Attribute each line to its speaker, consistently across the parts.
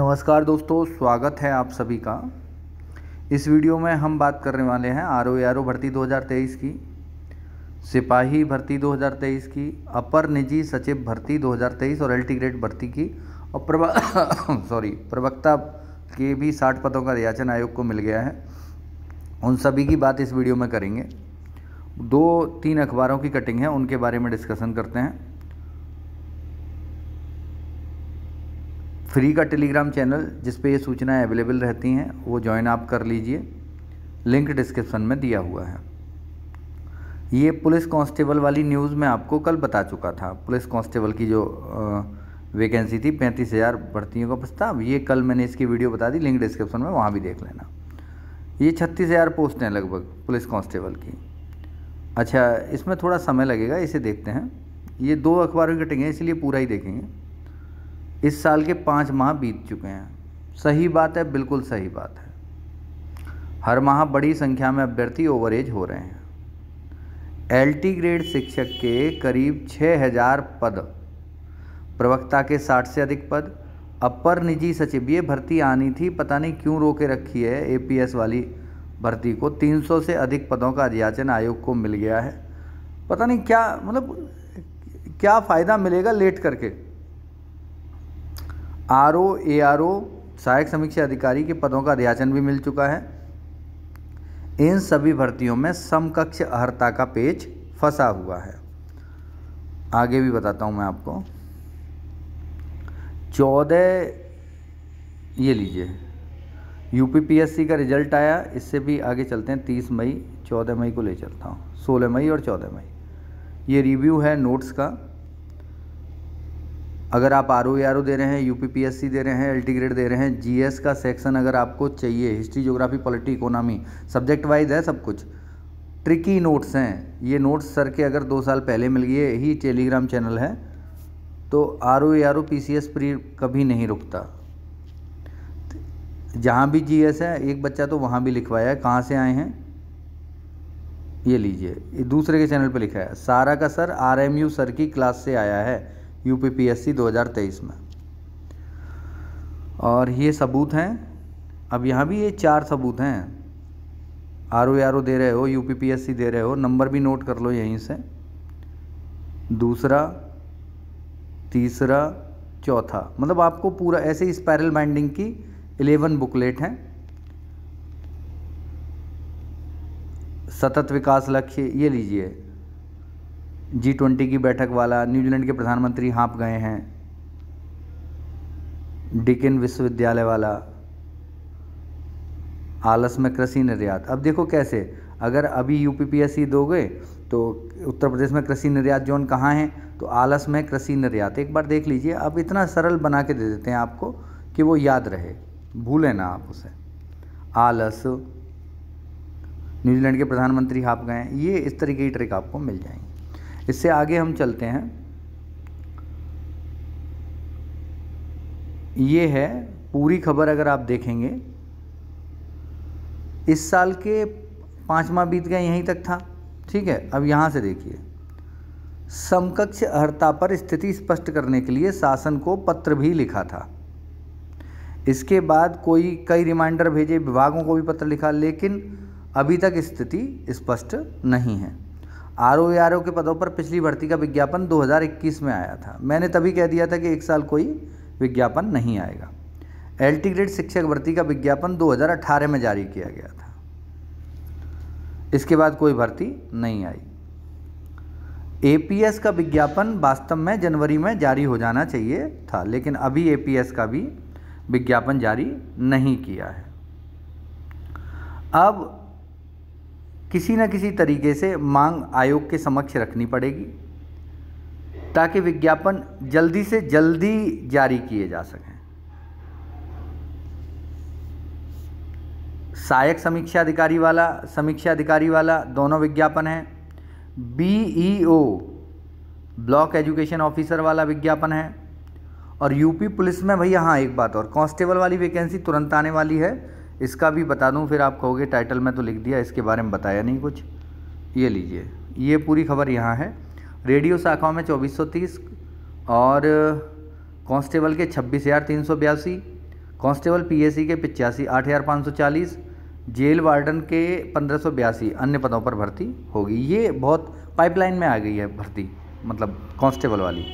Speaker 1: नमस्कार दोस्तों स्वागत है आप सभी का इस वीडियो में हम बात करने वाले हैं आर ओ आर ओ भर्ती 2023 की सिपाही भर्ती 2023 की अपर निजी सचिव भर्ती 2023 और एल्टी ग्रेड भर्ती की और प्रवा सॉरी प्रवक्ता के भी 60 पदों का रियाचन आयोग को मिल गया है उन सभी की बात इस वीडियो में करेंगे दो तीन अखबारों की कटिंग है उनके बारे में डिस्कशन करते हैं फ्री का टेलीग्राम चैनल जिस पे ये सूचनाएं अवेलेबल रहती हैं वो ज्वाइन आप कर लीजिए लिंक डिस्क्रिप्शन में दिया हुआ है ये पुलिस कांस्टेबल वाली न्यूज़ मैं आपको कल बता चुका था पुलिस कांस्टेबल की जो वैकेंसी थी पैंतीस हज़ार भर्तियों का प्रस्ताव ये कल मैंने इसकी वीडियो बता दी लिंक डिस्क्रिप्शन में वहाँ भी देख लेना ये छत्तीस हज़ार पोस्ट हैं लगभग पुलिस कांस्टेबल की अच्छा इसमें थोड़ा समय लगेगा इसे देखते हैं ये दो अखबारों की कटिंग है इसलिए पूरा ही देखेंगे इस साल के पाँच माह बीत चुके हैं सही बात है बिल्कुल सही बात है हर माह बड़ी संख्या में अभ्यर्थी ओवर एज हो रहे हैं टी ग्रेड शिक्षक के करीब 6000 पद प्रवक्ता के 60 से अधिक पद अपर निजी सचिव ये भर्ती आनी थी पता नहीं क्यों रोके रखी है ए वाली भर्ती को 300 से अधिक पदों का अध्याचन आयोग को मिल गया है पता नहीं क्या मतलब क्या फ़ायदा मिलेगा लेट करके R O A R O सहायक समीक्षा अधिकारी के पदों का अध्याचन भी मिल चुका है इन सभी भर्तियों में समकक्ष अहर्ता का पेज फंसा हुआ है आगे भी बताता हूँ मैं आपको चौदह ये लीजिए यूपीपीएससी का रिजल्ट आया इससे भी आगे चलते हैं तीस मई चौदह मई को ले चलता हूँ सोलह मई और चौदह मई ये रिव्यू है नोट्स का अगर आप R O R e O दे रहे हैं U P P S C दे रहे हैं एल टी ग्रेड दे रहे हैं जी एस का सेक्शन अगर आपको चाहिए history geography polity economy subject wise है सब कुछ ट्रिकी नोट्स हैं ये नोट्स सर के अगर दो साल पहले मिल गए यही टेलीग्राम चैनल है तो R O R O P C S pre कभी नहीं रुकता जहाँ भी जी एस है एक बच्चा तो वहाँ भी लिखवाया है कहाँ से आए हैं ये लीजिए दूसरे के चैनल पे लिखा है सारा का sir R M U sir की क्लास से आया है U P P S C दो हज़ार तेईस में और ये सबूत हैं अब यहाँ भी ये चार सबूत हैं आर ओ आर ओ दे रहे हो U P P S C दे रहे हो नंबर भी नोट कर लो यहीं से दूसरा तीसरा चौथा मतलब आपको पूरा ऐसे ही स्पायरल बाइंडिंग की इलेवन बुकलेट हैं सतत विकास लक्ष्य ये लीजिए जी ट्वेंटी की बैठक वाला न्यूजीलैंड के प्रधानमंत्री हाँप गए हैं डिकिन विश्वविद्यालय वाला आलस में कृषि निर्यात अब देखो कैसे अगर अभी यू पी दोगे तो उत्तर प्रदेश में कृषि निर्यात जोन कहाँ हैं तो आलस में कृषि निर्यात एक बार देख लीजिए अब इतना सरल बना के दे देते हैं आपको कि वो याद रहे भूलें ना आप उसे आलस न्यूजीलैंड के प्रधानमंत्री हाँप गए ये इस तरीके की ट्रिक आपको मिल जाएंगी इससे आगे हम चलते हैं ये है पूरी खबर अगर आप देखेंगे इस साल के पांचवा बीत गए यहीं तक था ठीक है अब यहाँ से देखिए समकक्ष हड़ता पर स्थिति स्पष्ट करने के लिए शासन को पत्र भी लिखा था इसके बाद कोई कई रिमाइंडर भेजे विभागों को भी पत्र लिखा लेकिन अभी तक स्थिति स्पष्ट नहीं है आर ओ आर ओ के पदों पर पिछली भर्ती का विज्ञापन 2021 में आया था मैंने तभी कह दिया था कि एक साल कोई विज्ञापन नहीं आएगा एल टी ग्रेड शिक्षक भर्ती का विज्ञापन 2018 में जारी किया गया था इसके बाद कोई भर्ती नहीं आई ए पी एस का विज्ञापन वास्तव में जनवरी में जारी हो जाना चाहिए था लेकिन अभी ए पी एस का भी विज्ञापन जारी नहीं किया है अब किसी न किसी तरीके से मांग आयोग के समक्ष रखनी पड़ेगी ताकि विज्ञापन जल्दी से जल्दी जारी किए जा सकें सहायक समीक्षा अधिकारी वाला समीक्षा अधिकारी वाला दोनों विज्ञापन है BEO e block education officer वाला विज्ञापन है और यूपी पुलिस में भैया हाँ एक बात और कांस्टेबल वाली वैकेंसी तुरंत आने वाली है इसका भी बता दूँ फिर आप कहोगे टाइटल में तो लिख दिया इसके बारे में बताया नहीं कुछ ये लीजिए ये पूरी खबर यहाँ है रेडियो शाखाओं में 2430 और कांस्टेबल के छब्बीस हज़ार तीन सौ बयासी कांस्टेबल पीएसी के पिचासी आठ हज़ार पाँच सौ चालीस जेल वार्डन के पंद्रह सौ बयासी अन्य पदों पर भर्ती होगी ये बहुत पाइपलाइन में आ गई है भर्ती मतलब कांस्टेबल वाली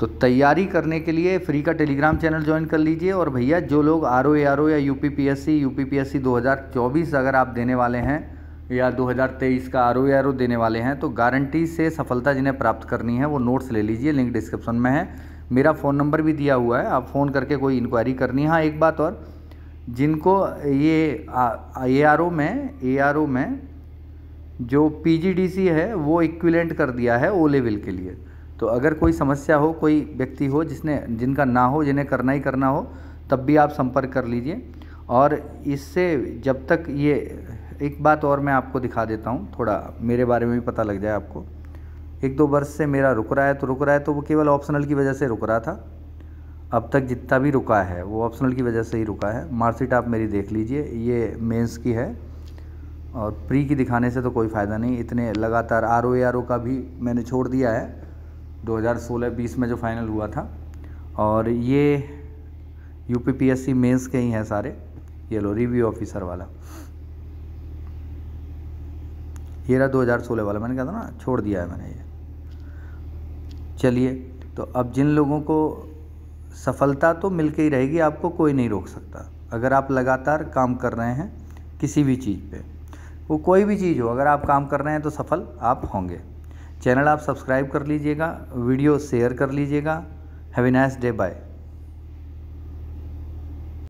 Speaker 1: तो तैयारी करने के लिए फ्री का टेलीग्राम चैनल ज्वाइन कर लीजिए और भैया जो लोग आर ओ आर ओ या U P P S C U P P S C दो हज़ार चौबीस अगर आप देने वाले हैं या दो हज़ार तेईस का आर ओ आर ओ देने वाले हैं तो गारंटी से सफलता जिन्हें प्राप्त करनी है वो नोट्स ले लीजिए लिंक डिस्क्रिप्शन में है मेरा फ़ोन नंबर भी दिया हुआ है आप फ़ोन करके कोई इंक्वायरी करनी है हाँ एक बात और जिनको ये ए आर ओ में ए आर ओ में जो पी जी डी सी है वो इक्विलेंट कर दिया है ओ लेवल के लिए तो अगर कोई समस्या हो कोई व्यक्ति हो जिसने जिनका ना हो जिन्हें करना ही करना हो तब भी आप संपर्क कर लीजिए और इससे जब तक ये एक बात और मैं आपको दिखा देता हूँ थोड़ा मेरे बारे में भी पता लग जाए आपको एक दो वर्ष से मेरा रुक रहा है तो रुक रहा है तो वो केवल ऑप्शनल की वजह से रुक रहा था अब तक जितना भी रुका है वो ऑप्शनल की वजह से ही रुका है मार्कशीट आप मेरी देख लीजिए ये मेंस की है और प्री की दिखाने से तो कोई फ़ायदा नहीं इतने लगातार आर ओ आर ओ का भी मैंने छोड़ दिया है 2016-20 में जो फाइनल हुआ था और ये U P P S C mains के ही हैं सारे ये लो रिव्यू ऑफिसर वाला ये रहा 2016 वाला मैंने कहा था ना छोड़ दिया है मैंने ये चलिए तो अब जिन लोगों को सफलता तो मिल के ही रहेगी आपको कोई नहीं रोक सकता अगर आप लगातार काम कर रहे हैं किसी भी चीज़ पे वो कोई भी चीज़ हो अगर आप काम कर रहे हैं तो सफल आप होंगे चैनल आप सब्सक्राइब कर लीजिएगा वीडियो शेयर कर लीजिएगा हैवी नाइस डे बाय